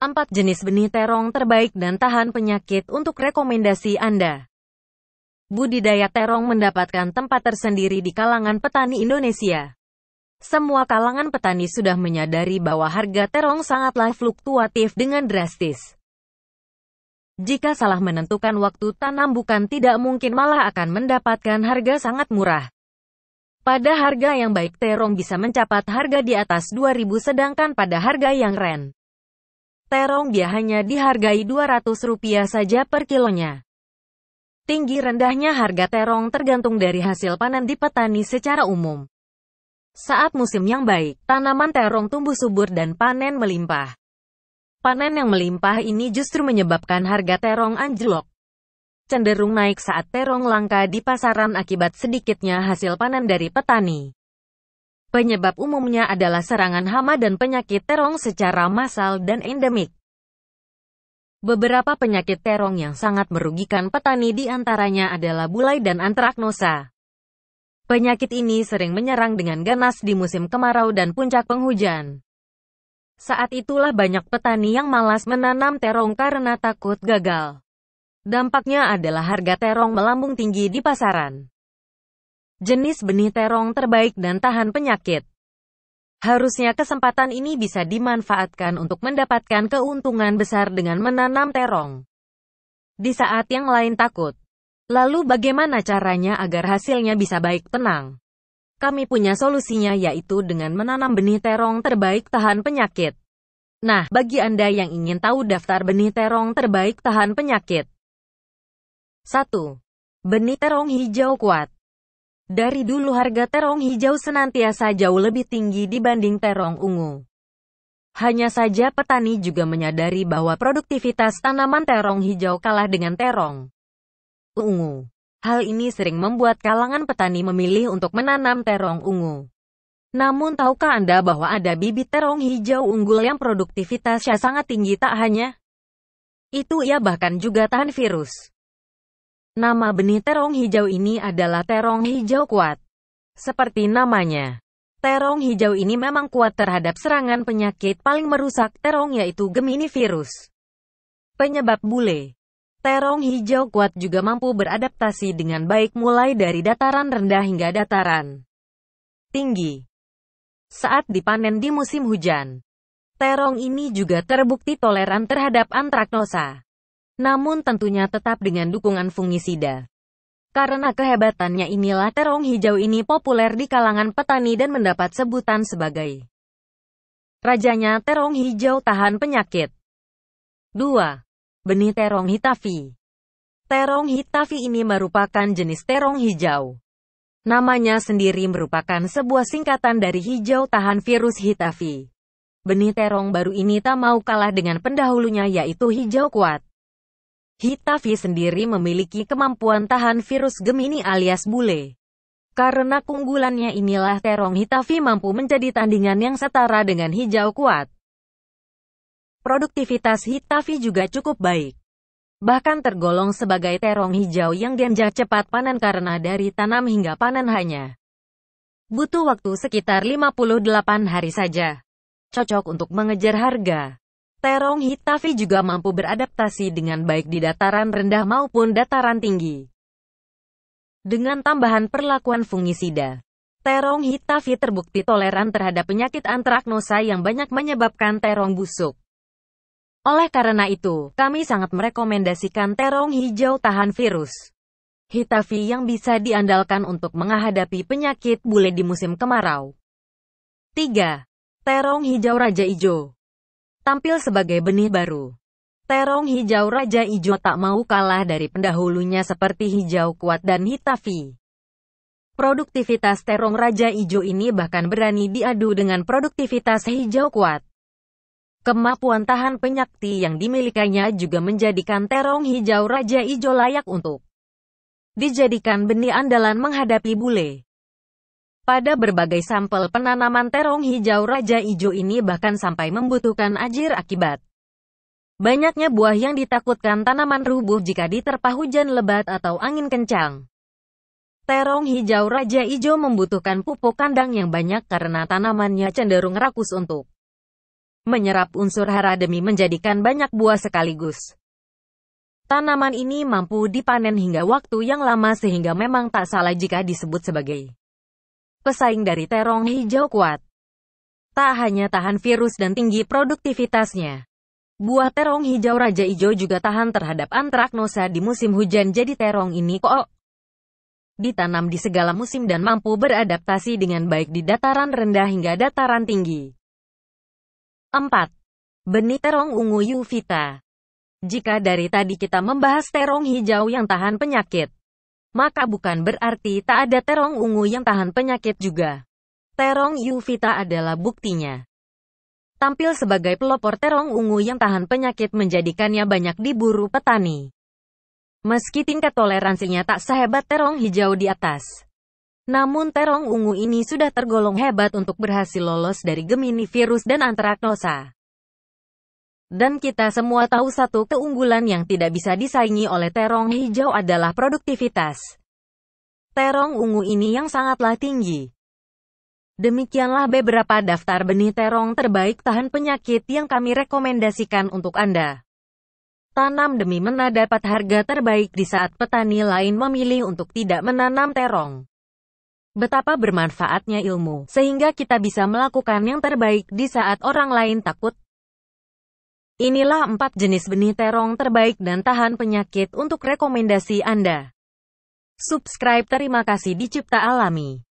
4 jenis benih terong terbaik dan tahan penyakit untuk rekomendasi Anda. Budidaya terong mendapatkan tempat tersendiri di kalangan petani Indonesia. Semua kalangan petani sudah menyadari bahwa harga terong sangatlah fluktuatif dengan drastis. Jika salah menentukan waktu tanam bukan tidak mungkin malah akan mendapatkan harga sangat murah. Pada harga yang baik terong bisa mencapai harga di atas 2000 sedangkan pada harga yang ren Terong biasanya dihargai Rp200 saja per kilonya. Tinggi rendahnya harga terong tergantung dari hasil panen di petani secara umum. Saat musim yang baik, tanaman terong tumbuh subur dan panen melimpah. Panen yang melimpah ini justru menyebabkan harga terong anjlok. Cenderung naik saat terong langka di pasaran akibat sedikitnya hasil panen dari petani. Penyebab umumnya adalah serangan hama dan penyakit terong secara massal dan endemik. Beberapa penyakit terong yang sangat merugikan petani diantaranya adalah bulai dan antraknosa. Penyakit ini sering menyerang dengan ganas di musim kemarau dan puncak penghujan. Saat itulah banyak petani yang malas menanam terong karena takut gagal. Dampaknya adalah harga terong melambung tinggi di pasaran jenis benih terong terbaik dan tahan penyakit. Harusnya kesempatan ini bisa dimanfaatkan untuk mendapatkan keuntungan besar dengan menanam terong. Di saat yang lain takut. Lalu bagaimana caranya agar hasilnya bisa baik tenang? Kami punya solusinya yaitu dengan menanam benih terong terbaik tahan penyakit. Nah, bagi Anda yang ingin tahu daftar benih terong terbaik tahan penyakit. 1. Benih terong hijau kuat. Dari dulu harga terong hijau senantiasa jauh lebih tinggi dibanding terong ungu. Hanya saja petani juga menyadari bahwa produktivitas tanaman terong hijau kalah dengan terong ungu. Hal ini sering membuat kalangan petani memilih untuk menanam terong ungu. Namun tahukah Anda bahwa ada bibit terong hijau unggul yang produktivitasnya sangat tinggi tak hanya itu ia bahkan juga tahan virus. Nama benih terong hijau ini adalah terong hijau kuat. Seperti namanya, terong hijau ini memang kuat terhadap serangan penyakit paling merusak terong yaitu Gemini virus. Penyebab bule Terong hijau kuat juga mampu beradaptasi dengan baik mulai dari dataran rendah hingga dataran tinggi. Saat dipanen di musim hujan, terong ini juga terbukti toleran terhadap antraknosa namun tentunya tetap dengan dukungan fungisida. Karena kehebatannya inilah terong hijau ini populer di kalangan petani dan mendapat sebutan sebagai Rajanya terong hijau tahan penyakit. 2. Benih terong hitafi Terong hitafi ini merupakan jenis terong hijau. Namanya sendiri merupakan sebuah singkatan dari hijau tahan virus hitafi. Benih terong baru ini tak mau kalah dengan pendahulunya yaitu hijau kuat. Hitafi sendiri memiliki kemampuan tahan virus Gemini alias bule. Karena keunggulannya inilah terong Hitafi mampu menjadi tandingan yang setara dengan hijau kuat. Produktivitas Hitafi juga cukup baik. Bahkan tergolong sebagai terong hijau yang genja cepat panen karena dari tanam hingga panen hanya butuh waktu sekitar 58 hari saja. Cocok untuk mengejar harga. Terong Hitafi juga mampu beradaptasi dengan baik di dataran rendah maupun dataran tinggi. Dengan tambahan perlakuan fungisida, terong Hitafi terbukti toleran terhadap penyakit antraknosa yang banyak menyebabkan terong busuk. Oleh karena itu, kami sangat merekomendasikan terong hijau tahan virus. Hitafi yang bisa diandalkan untuk menghadapi penyakit bule di musim kemarau. 3. Terong hijau raja ijo tampil sebagai benih baru. Terong hijau Raja Ijo tak mau kalah dari pendahulunya seperti hijau kuat dan hitafi. Produktivitas terong Raja Ijo ini bahkan berani diadu dengan produktivitas hijau kuat. Kemampuan tahan penyakti yang dimilikinya juga menjadikan terong hijau Raja Ijo layak untuk dijadikan benih andalan menghadapi bule. Pada berbagai sampel penanaman terong hijau raja ijo ini bahkan sampai membutuhkan ajir akibat banyaknya buah yang ditakutkan tanaman rubuh jika diterpa hujan lebat atau angin kencang. Terong hijau raja ijo membutuhkan pupuk kandang yang banyak karena tanamannya cenderung rakus untuk menyerap unsur hara demi menjadikan banyak buah sekaligus. Tanaman ini mampu dipanen hingga waktu yang lama sehingga memang tak salah jika disebut sebagai Pesaing dari terong hijau kuat. Tak hanya tahan virus dan tinggi produktivitasnya. Buah terong hijau raja ijo juga tahan terhadap antraknosa di musim hujan jadi terong ini kok ditanam di segala musim dan mampu beradaptasi dengan baik di dataran rendah hingga dataran tinggi. 4. Benih terong ungu Yuvita Jika dari tadi kita membahas terong hijau yang tahan penyakit, maka bukan berarti tak ada terong ungu yang tahan penyakit juga. Terong Yuvita adalah buktinya. Tampil sebagai pelopor terong ungu yang tahan penyakit menjadikannya banyak diburu petani. Meski tingkat toleransinya tak sehebat terong hijau di atas. Namun terong ungu ini sudah tergolong hebat untuk berhasil lolos dari Gemini virus dan antraknosa. Dan kita semua tahu satu keunggulan yang tidak bisa disaingi oleh terong hijau adalah produktivitas. Terong ungu ini yang sangatlah tinggi. Demikianlah beberapa daftar benih terong terbaik tahan penyakit yang kami rekomendasikan untuk Anda. Tanam demi mena dapat harga terbaik di saat petani lain memilih untuk tidak menanam terong. Betapa bermanfaatnya ilmu, sehingga kita bisa melakukan yang terbaik di saat orang lain takut Inilah empat jenis benih terong terbaik dan tahan penyakit untuk rekomendasi Anda. Subscribe terima kasih dicipta Alami.